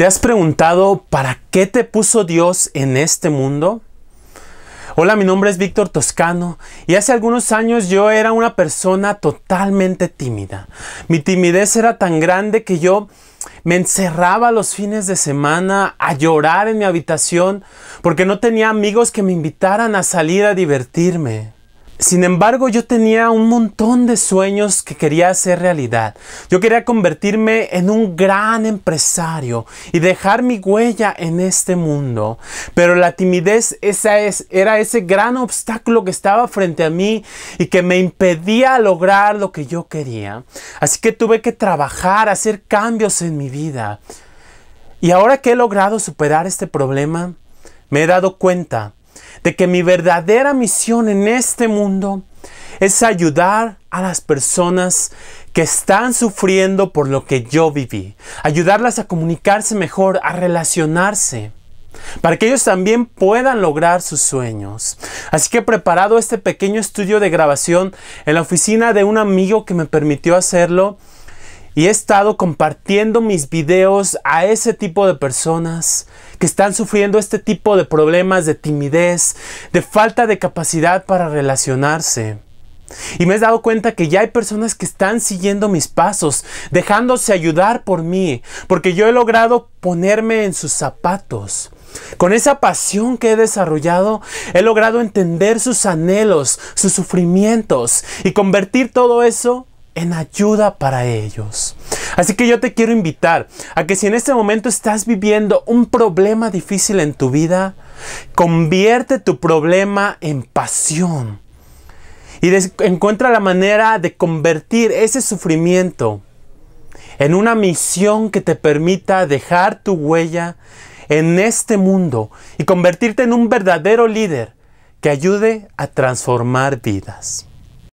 ¿Te has preguntado para qué te puso Dios en este mundo? Hola, mi nombre es Víctor Toscano y hace algunos años yo era una persona totalmente tímida. Mi timidez era tan grande que yo me encerraba los fines de semana a llorar en mi habitación porque no tenía amigos que me invitaran a salir a divertirme. Sin embargo, yo tenía un montón de sueños que quería hacer realidad. Yo quería convertirme en un gran empresario y dejar mi huella en este mundo. Pero la timidez esa es, era ese gran obstáculo que estaba frente a mí y que me impedía lograr lo que yo quería. Así que tuve que trabajar, hacer cambios en mi vida. Y ahora que he logrado superar este problema, me he dado cuenta de que mi verdadera misión en este mundo es ayudar a las personas que están sufriendo por lo que yo viví, ayudarlas a comunicarse mejor, a relacionarse, para que ellos también puedan lograr sus sueños. Así que he preparado este pequeño estudio de grabación en la oficina de un amigo que me permitió hacerlo y he estado compartiendo mis videos a ese tipo de personas que están sufriendo este tipo de problemas de timidez, de falta de capacidad para relacionarse. Y me he dado cuenta que ya hay personas que están siguiendo mis pasos, dejándose ayudar por mí, porque yo he logrado ponerme en sus zapatos. Con esa pasión que he desarrollado, he logrado entender sus anhelos, sus sufrimientos y convertir todo eso en ayuda para ellos. Así que yo te quiero invitar a que si en este momento estás viviendo un problema difícil en tu vida, convierte tu problema en pasión y encuentra la manera de convertir ese sufrimiento en una misión que te permita dejar tu huella en este mundo y convertirte en un verdadero líder que ayude a transformar vidas.